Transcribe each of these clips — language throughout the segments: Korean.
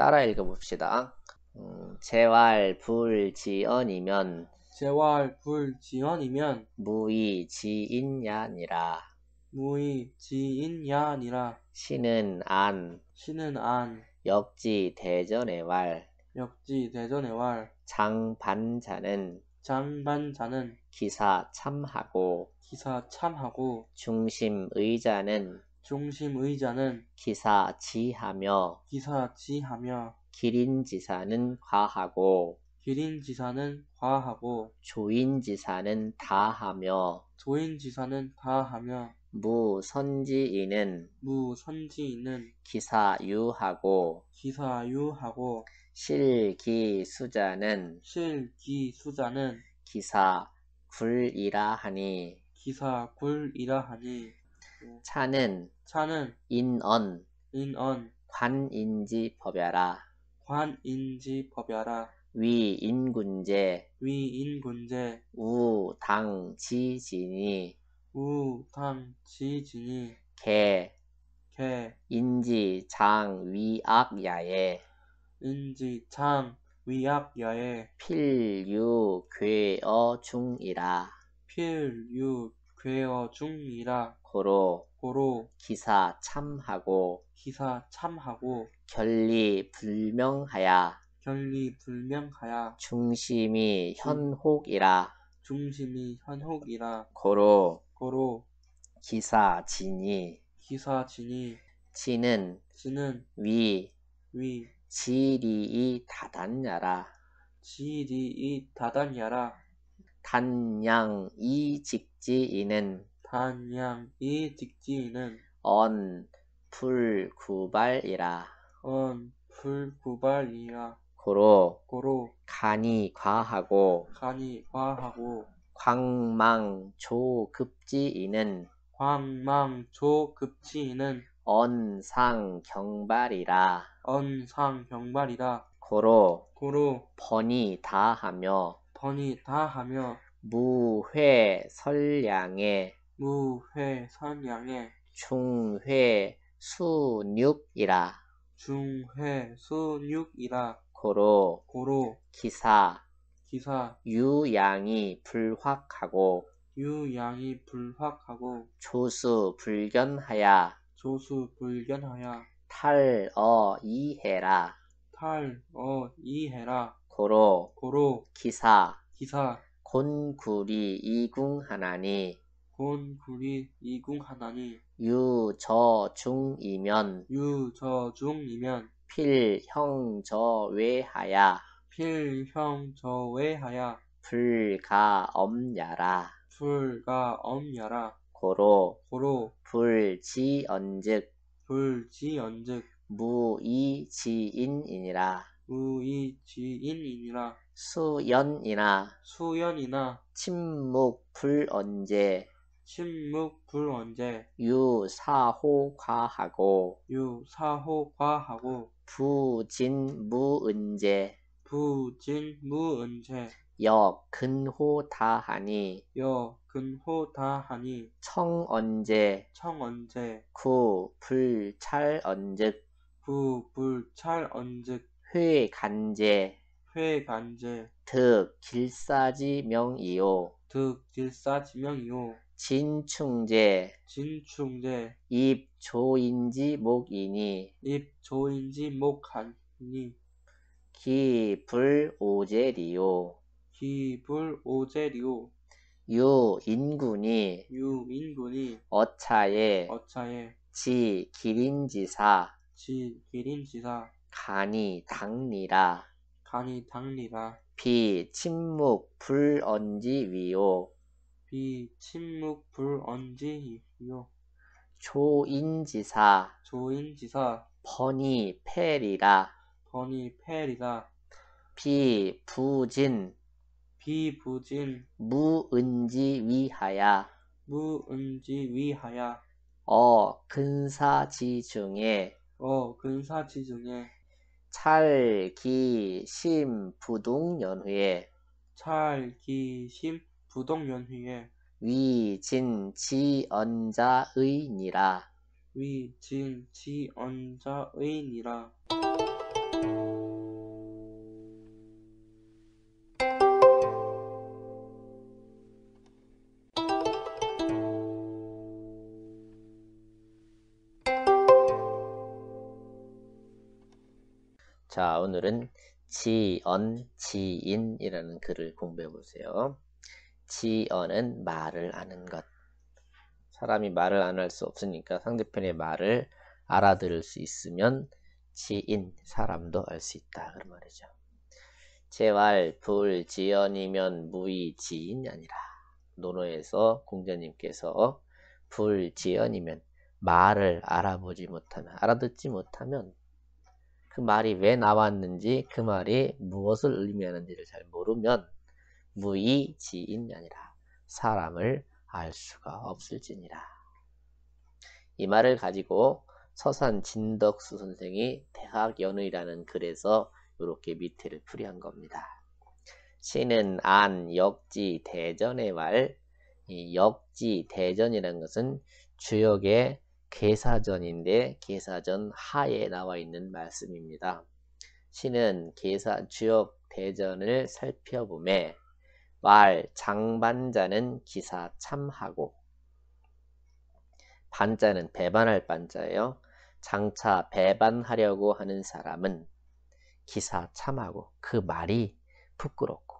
따라 읽어봅시다. 음, 재활 불지언이면 재활 불지언이면 무이 지인야니라 무이 지인야니라 신은 안 신은 안 역지 대전의 왈 역지 대전의 왈 장반자는 장반자는 기사 참하고 기사 참하고 중심 의자는 중심의자는 기사지하며 기사지하며 기린지사는 과하고 기린지사는 과하고 조인지사는 다하며 조인지사는 다하며 무선지인은 무선지인은 기사유하고 기사유하고 실기수자는 실기수자는 기사굴이라 하니 기사굴이라 하니 차는 차는 인언 인언 관인지 법야라 관인지 법야라 위인군제 위인군제 우 당지진이 우당지진이 개개 인지 장 위악야에 인지 장 위악야에 필유괴어 중이라 필유 괴어중이라 고로 고로 기사 참하고 기사 참하고 결리 불명하야 결리 불명하야 중심이 현혹이라 중심이 현혹이라 고로 고로 기사 진이 기사 진이 지는 지는 위위 지리이 다단야라 지리이 다단야라 단양 이 직지인은 단양 이 직지인은 언 풀구발이라 언 불구발이라 고로 고로 간이 과하고 간이 과하고 광망조급지이는 광망조급지이는 언상경발이라 언상경발이다 고로 고로 번이 다하며 번이다 하며 무회 설량에 무회 선량에 중회 수육이라 중회 수육이라 고로 고로 기사 기사 유양이 불확하고 유양이 불확하고 조수 불견하야 조수 불견하야 탈어 이해라 탈어 이해라 고로 고로 기사 기사 곤구리 이궁 하나니 곤구리 이궁 하나니 유저중이면 유저중이면 필형저 외하야 필형저 외하야 불가엄야라 불가엄야라 고로 고로 불지언즉 불지언즉 무이지인이니라 우이지인이나 수연이나 수연이나 침묵 불언제 침묵 불언제 유사호과하고 유사호과하고 부진무은제 부진무은제 여근호다하니 여근호다하니 청언제 청언제 구불찰언즉 구불찰언즉 회, 간제, 회, 간제, 득, 길사지, 명이요, 득, 길사지, 명이요, 진충제, 진충제, 입, 조인지, 목이니, 입, 조인지, 목하니, 기, 불, 오제리요, 기, 불, 오제리요, 유, 인군이, 유, 인군이, 어차에, 어차에, 지, 기린지사, 지, 기린지사, 간이 당리라 간이 당리라 비 침묵 불언지 위요 비 침묵 불언지 위요 조인지사 조인지사 번이 패리라 번이 패리라 비 부진 비 부진 무은지 위하야 무은지 위하야 어 근사지 중에 어 근사지 중에 찰기심부동연후에 찰기심 부동연휘에 위진지언자의니라 위진지언자의니라 자, 오늘은 지언, 지인이라는 글을 공부해 보세요. 지언은 말을 아는 것. 사람이 말을 안 할 수 없으니까 상대편의 말을 알아들을 수 있으면 지인, 사람도 알 수 있다. 그런 말이죠. 제활 불, 지언이면 무의, 지인이 아니라 논어에서 공자님께서 불, 지언이면 말을 알아보지 못하면, 알아듣지 못하면 그 말이 왜 나왔는지 그 말이 무엇을 의미하는지를 잘 모르면 무이지인이 아니라 사람을 알 수가 없을지니라. 이 말을 가지고 서산 진덕수 선생이 대학연의라는 글에서 이렇게 밑에를 풀이한 겁니다. 시는 안, 역지, 대전의 말, 이 역지, 대전이라는 것은 주역의 계사전인데 계사전 하에 나와 있는 말씀입니다. 신은 계사 주역 대전을 살펴보매 말 장반자는 기사 참하고 반자는 배반할 반자예요. 장차 배반하려고 하는 사람은 기사 참하고 그 말이 부끄럽고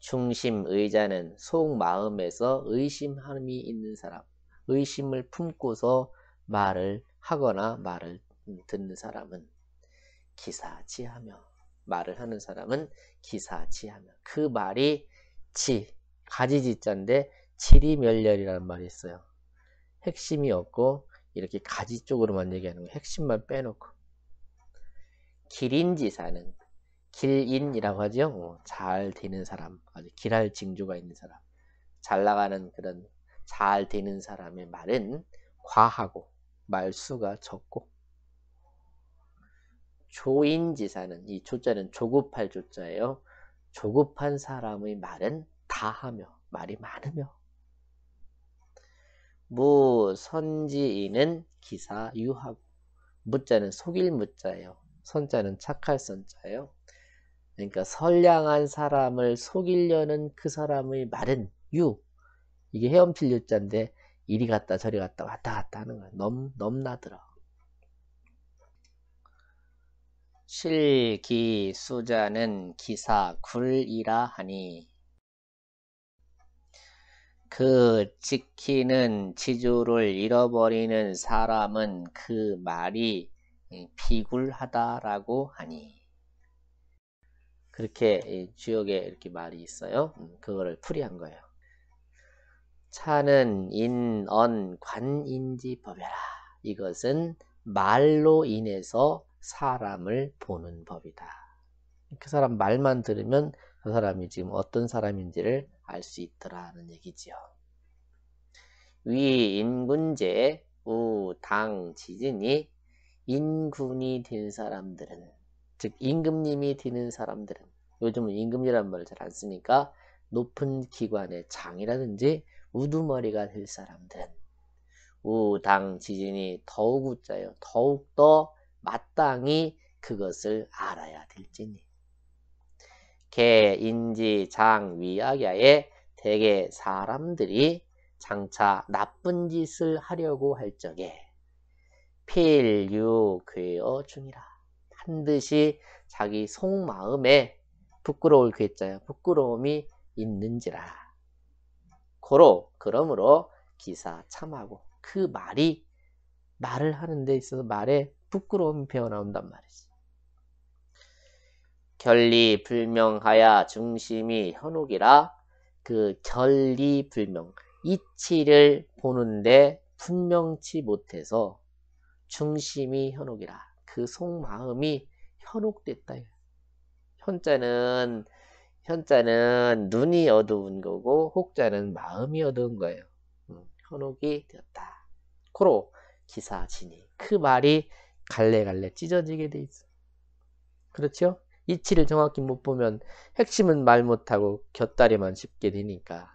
중심 의자는 속마음에서 의심함이 있는 사람 의심을 품고서 말을 하거나 말을 듣는 사람은 기사지하며 말을 하는 사람은 기사지하며 그 말이 지 가지지자인데 지리멸렬이라는 말이 있어요. 핵심이 없고 이렇게 가지 쪽으로만 얘기하는 거 핵심만 빼놓고 길인지사는 길인이라고 하죠. 어, 잘 되는 사람, 아주 길할 징조가 있는 사람, 잘 나가는 그런 잘 되는 사람의 말은 과하고 말수가 적고 조인지사는 이 조자는 조급할 조자예요. 조급한 사람의 말은 다하며 말이 많으며 무선지인은 기사 유하고 무자는 속일 무자예요. 선자는 착할 선자예요. 그러니까 선량한 사람을 속이려는 그 사람의 말은 유 이게 헤엄칠 일자인데 이리 갔다 저리 갔다 왔다 갔다 하는 거야. 넘, 넘나들어. 실기 수자는 기사 굴이라 하니 그 지키는 지조를 잃어버리는 사람은 그 말이 비굴하다라고 하니 그렇게 주역에 이렇게 말이 있어요. 음, 그거를 풀이한 거예요. 차는 인, 언, 관인지 법이라. 이것은 말로 인해서 사람을 보는 법이다. 그 사람 말만 들으면 그 사람이 지금 어떤 사람인지를 알 수 있더라는 얘기지요. 위 인군제 우당 지진이 인군이 된 사람들은 즉 임금님이 되는 사람들은 요즘은 임금이란 말을 잘 안 쓰니까 높은 기관의 장이라든지 우두머리가 될 사람들은 우당 지진이 더욱 웃자요. 더욱더 마땅히 그것을 알아야 될지니. 개, 인지, 장, 위악야에 대개 사람들이 장차 나쁜 짓을 하려고 할 적에 필유 괴어 중이라 반드시 자기 속마음에 부끄러울 괴짜요 부끄러움이 있는지라 고로 그러므로 기사 참하고 그 말이 말을 하는 데 있어서 말에 부끄러움이 배어나온단 말이지. 결리 불명하야 중심이 현혹이라 그 결리 불명 이치를 보는데 분명치 못해서 중심이 현혹이라 그 속마음이 현혹됐다. 현자는 현자는 눈이 어두운 거고 혹자는 마음이 어두운 거예요. 음, 현혹이 되었다. 코로 기사지니 그 말이 갈래갈래 찢어지게 돼 있어. 그렇죠? 이치를 정확히 못 보면 핵심은 말 못하고 곁다리만 짚게 되니까.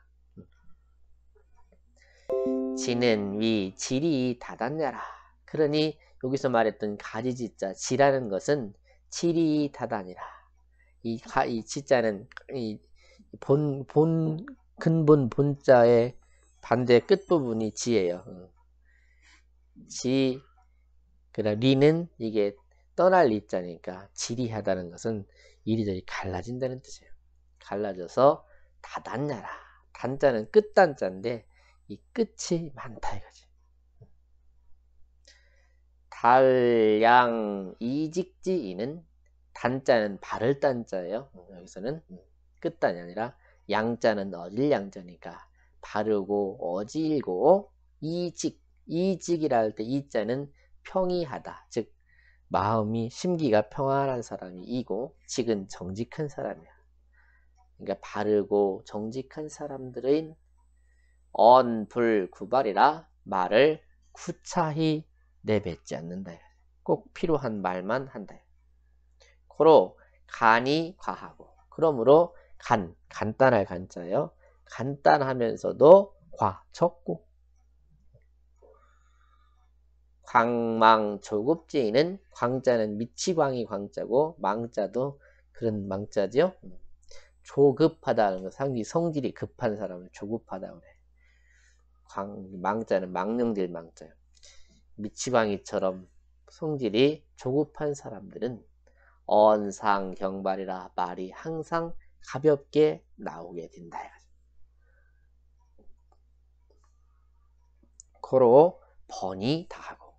지는 위 질이 다단냐라 그러니 여기서 말했던 가지지자 지라는 것은 질이 다단이라. 이, 가, 이 지자는 이 본, 본, 근본 본자의 반대 끝부분이 지예요. 지, 음. 그 다음 리는 이게 떠날 리자니까 지리하다는 것은 이리저리 갈라진다는 뜻이에요. 갈라져서 다단냐라. 단자는 끝단자인데 이 끝이 많다 이거지. 음. 달양 이직지이는 단자는 발을 단자예요. 어, 여기서는 음, 끝단이 아니라 양자는 어질 양자니까 바르고 어지일고 이직 이직이라 할 때 이자는 평이하다 즉 마음이 심기가 평안한 사람이 이고 직은 정직한 사람이야 그러니까 바르고 정직한 사람들은 언불 구발이라 말을 구차히 내뱉지 않는다 꼭 필요한 말만 한다 코로 간이 과하고 그러므로 간, 간단할 간자예요. 간단하면서도 과, 적고 광망조급제이는 광자는 미치광이 광자고 망자도 그런 망자지요. 조급하다는 거 상기 성질이 급한 사람을 조급하다 그래. 광 망자는 망령질 망자요. 미치광이처럼 성질이 조급한 사람들은 언상 경발이라 말이 항상 가볍게 나오게 된다. 고로 번이 다하고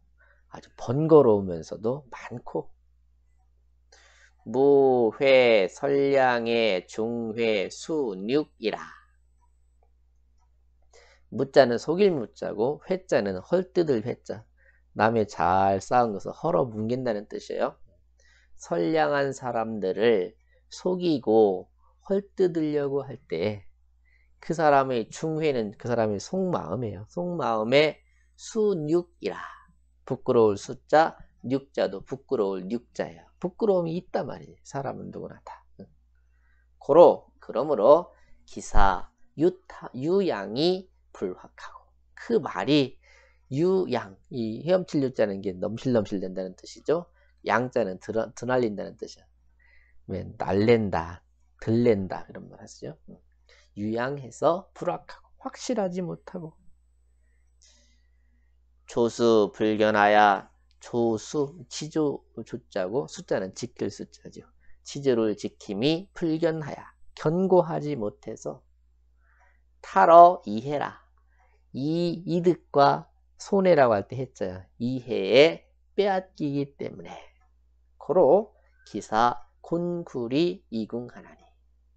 아주 번거로우면서도 많고 무회 설량의 중회 수육이라 무자는 속일 무자고 회자는 헐뜯을 회자 남의 잘 쌓은 것을 헐어 뭉갠다는 뜻이에요. 선량한 사람들을 속이고 헐뜯으려고 할 때 그 사람의 중회는 그 사람의 속마음이에요. 속마음에 수육이라 부끄러울 숫자 육자도 부끄러울 육자예요. 부끄러움이 있단 말이에요. 사람은 누구나 다. 고로 그러므로 기사 유타, 유양이 불확하고 그 말이 유양 이 헤엄칠 유자는 게 넘실넘실 된다는 뜻이죠. 양자는 드러, 드날린다는 뜻이야. 왜 날랜다, 들랜다 이런 말 하시죠. 유양해서 불확하고 확실하지 못하고 조수 불견하야 조수 치조 조자고 숫자는 지킬 숫자죠. 치조를 지킴이 불견하야 견고하지 못해서 타러 이해라 이 이득과 손해라고 할 때했잖요 이해에 빼앗기기 때문에 거로 기사 곤굴이 이궁하나니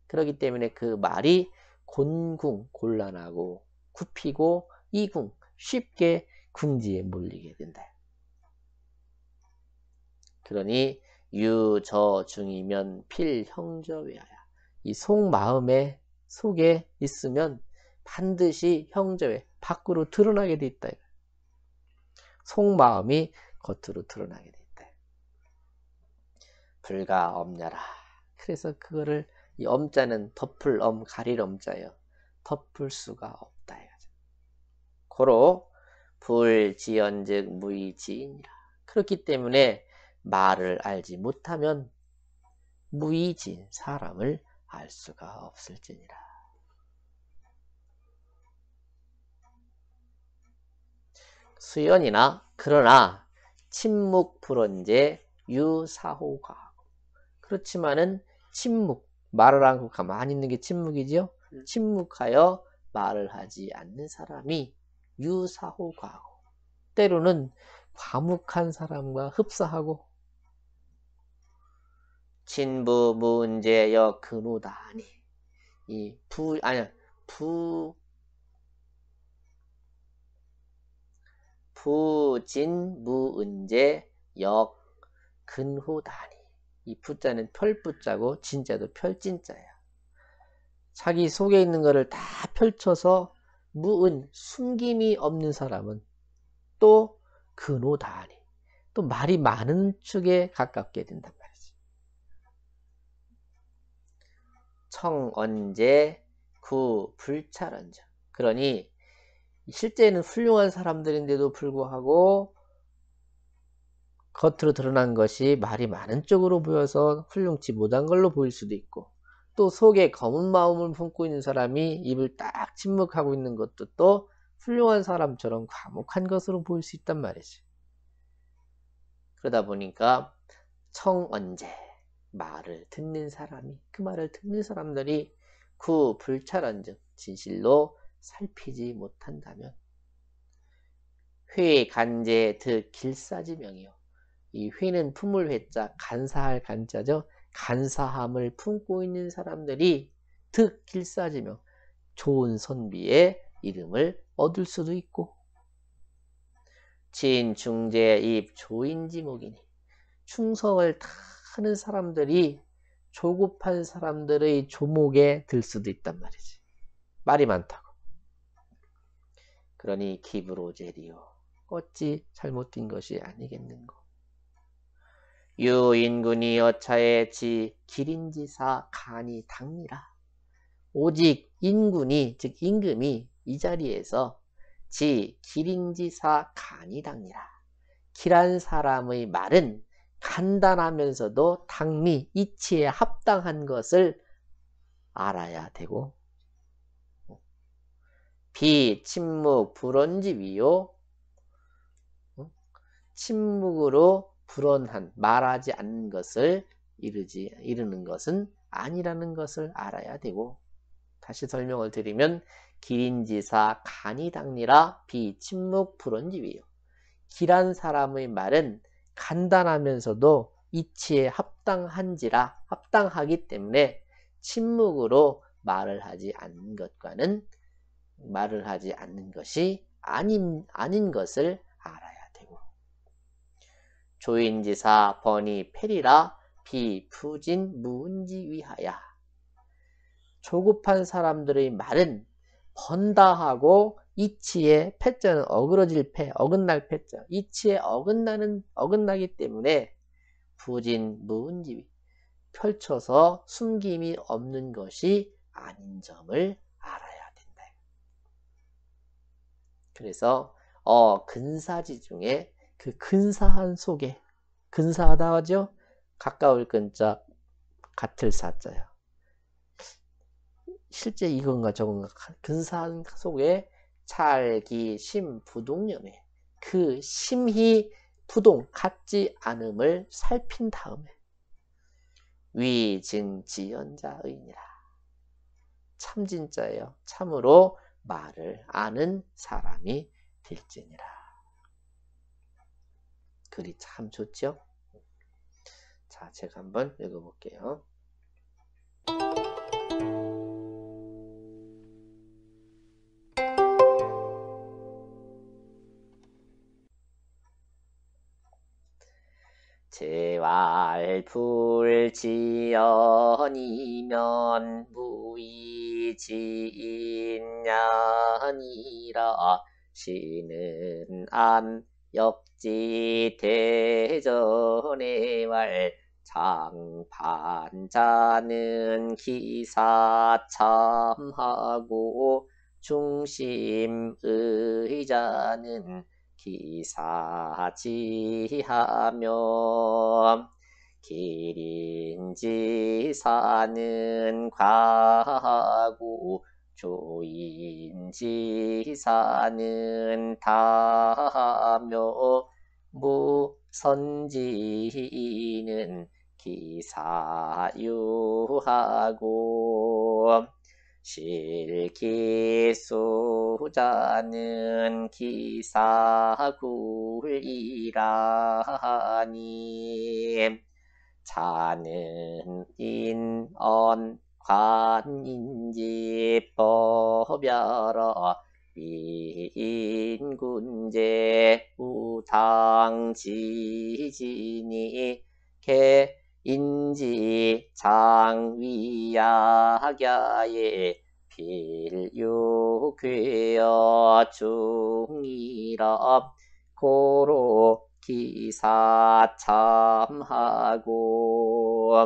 그러기 때문에 그 말이 곤궁 곤란하고 굽히고 이궁 쉽게 궁지에 몰리게 된다. 그러니 유저 중이면 필형저 외하야. 이 속마음에 속에 있으면 반드시 형제외 밖으로 드러나게 돼 있다. 속마음이 겉으로 드러나게 돼. 불가 엄냐라. 그래서 그거를 이 엄자는 덮을 엄 가릴 엄자요 덮을 수가 없다 해가지고 고로 불지연즉 무이지인이라 그렇기 때문에 말을 알지 못하면 무이진 사람을 알 수가 없을지니라. 수연이나 그러나 침묵 불언제 유사호가 그렇지만은 침묵, 말을 안 하고 가만히 있는 게 침묵이지요. 음. 침묵하여 말을 하지 않는 사람이 유사호 과호. 때로는 과묵한 사람과 흡사하고 진부 문제여 근우다니 이 부 아니 부 부진 무은제 역 근후다니 이 푸자는 펼푸자고 진자도 펼진자예요. 자기 속에 있는 것을 다 펼쳐서 무은 숨김이 없는 사람은 또근오다니또 말이 많은 축에 가깝게 된단 말이지. 청언제 구불찰언자 그러니 실제는 훌륭한 사람들인데도 불구하고 겉으로 드러난 것이 말이 많은 쪽으로 보여서 훌륭치 못한 걸로 보일 수도 있고 또 속에 검은 마음을 품고 있는 사람이 입을 딱 침묵하고 있는 것도 또 훌륭한 사람처럼 과묵한 것으로 보일 수 있단 말이지. 그러다 보니까 청언제 말을 듣는 사람이 그 말을 듣는 사람들이 그불찰한즉 진실로 살피지 못한다면 회의 간제 득 길사지명이요 이 회는 품을 회자, 간사할 간자죠. 간사함을 품고 있는 사람들이 득길사지며 좋은 선비의 이름을 얻을 수도 있고 진, 중재, 입, 조인지목이니 충성을 다 하는 사람들이 조급한 사람들의 조목에 들 수도 있단 말이지. 말이 많다고. 그러니 기부로 제리요 어찌 잘못된 것이 아니겠는고. 유인군이 여차에 지 기린지사 간이 당니라 오직 인군이 즉 임금이 이 자리에서 지 기린지사 간이 당니라 기란 사람의 말은 간단하면서도 당미 이치에 합당한 것을 알아야 되고 비 침묵 불언집이요 침묵으로 불언한 말하지 않는 것을 이르지 이르는 것은 아니라는 것을 알아야 되고 다시 설명을 드리면 기린지사 간이 당니라 비침묵 불언지위요. 기란 사람의 말은 간단하면서도 이치에 합당한지라 합당하기 때문에 침묵으로 말을 하지 않는 것과는 말을 하지 않는 것이 아닌, 아닌 것을 알아요. 조인지사 번이 패리라 비푸진 무은지 위하야 조급한 사람들의 말은 번다하고 이치의 패자는 어그러질 패, 어긋날 패자. 이치에 어긋나는 어긋나기 때문에 부진 무은지위 펼쳐서 숨김이 없는 것이 아닌 점을 알아야 된다. 그래서 어 근사지 중에 그 근사한 속에 근사하다 하죠? 가까울 근자 같을 사자요. 실제 이건가 저건가 근사한 속에 찰기 심부동염에그 심히 부동 같지 않음을 살핀 다음에 위진지연자의니라 참진짜예요. 참으로 말을 아는 사람이 될지니라. 글이 참 좋죠? 자, 제가 한번 읽어볼게요. 제왈 불지연이면 무이지인연이라 시는 안 역지대전의 말 장판자는 기사 참하고 중심의자는 기사지하며 기린지사는 과하고 조인지사는 다며 하 무선지는 기사유하고 실기수자는 기사굴이라니 자는 인언 관인지 법여러 인군제 우당지진이 개인지 장위야갸에 필유괴어 중이럽 고로 기사 참하고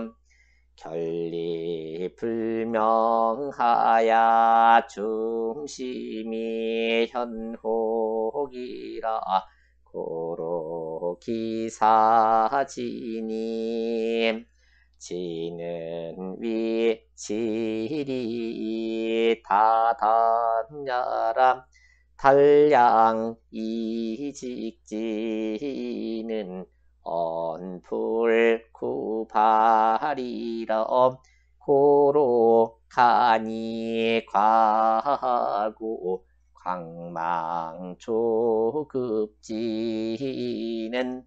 결리불명하야 중심이 현혹이라 고로기사지님 지는 위지리 다단야람 달량 이직지는 언풀 구발리럼 고로하니 과하고 광망초급지는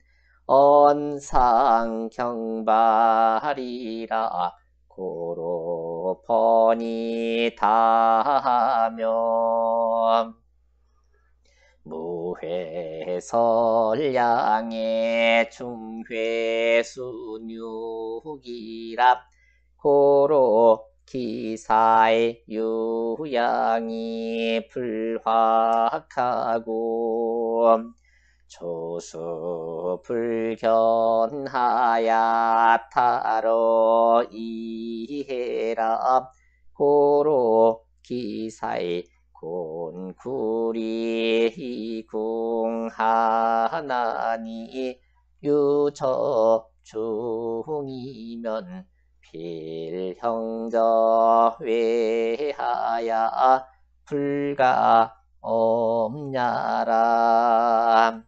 언상경발이라 고로퍼니 다며 무회설량의 중회순유기랍 고로 기사의 유양이 불확하고 조수불견하야 타로 이해라 고로 기사의 군구리 궁하나니 유첩중이면 필형저 외하야 불가 없냐라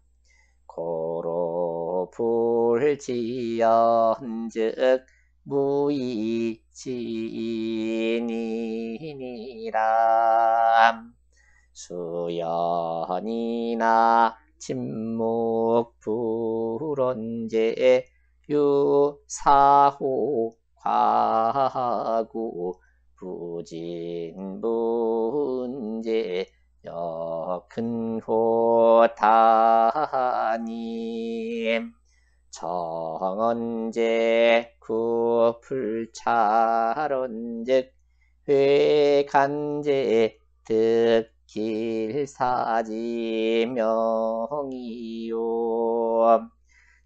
고로 불지연즉 무이 지이니람 수연이나 침묵 불언제 유사호 과구 부진문제 역근호타님 청언제 구풀차론즉 회간제 득길사지명이요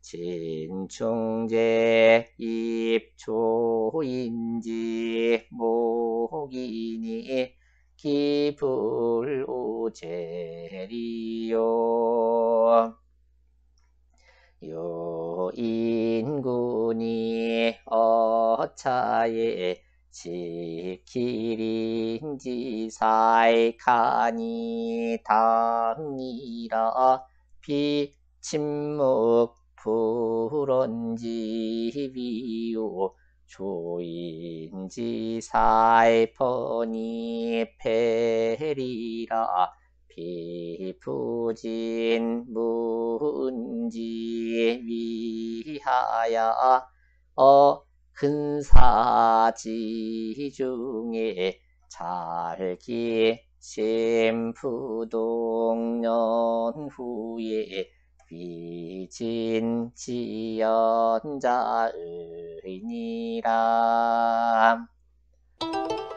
진충제 입초인지 목이니 기불오제리요 요인군이 어차에 지키린지 사이카니 당이라 비침묵 불언지 비오 조인지 사이퍼니 페리라 비푸진 문지 위하야 어 근사지 중에 잘기 심푸동년 후에 비진지연자의니라